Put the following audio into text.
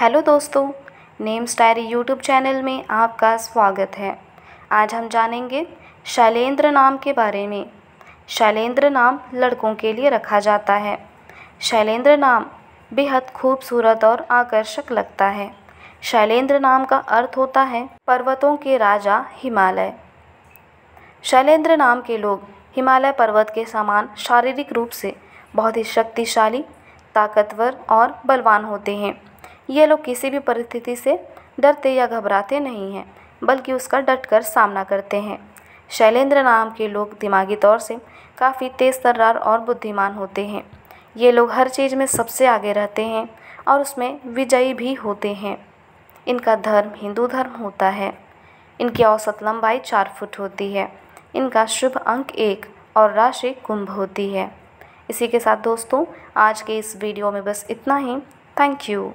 hello दोस्तों name स्टायरी YouTube channel में आपका स्वागत है आज हम जानेंगे शैलेंद्र नाम के बारे में शैलेंद्र नाम लड़कों के लिए रखा जाता है शैलेंद्र नाम बेहद खूबसूरत और आकर्षक लगता है शैलेंद्र नाम का अर्थ होता है पर्वतों के राजा हिमालय शैलेंद्र नाम के लोग हिमालय पर्वत के समान शारीरिक रूप से बहुत ही शक्तिशाली ताकतवर और बलवान होते हैं ये लोग किसी भी परिस्थिति से डरते या घबराते नहीं हैं बल्कि उसका डट कर सामना करते हैं शैलेंद्र नाम के लोग दिमागी तौर से काफ़ी तेज़ तर्रार और बुद्धिमान होते हैं ये लोग हर चीज़ में सबसे आगे रहते हैं और उसमें विजयी भी होते हैं इनका धर्म हिंदू धर्म होता है इनकी औसत लंबाई चार फुट होती है इनका शुभ अंक एक और राशि कुंभ होती है इसी के साथ दोस्तों आज के इस वीडियो में बस इतना ही थैंक यू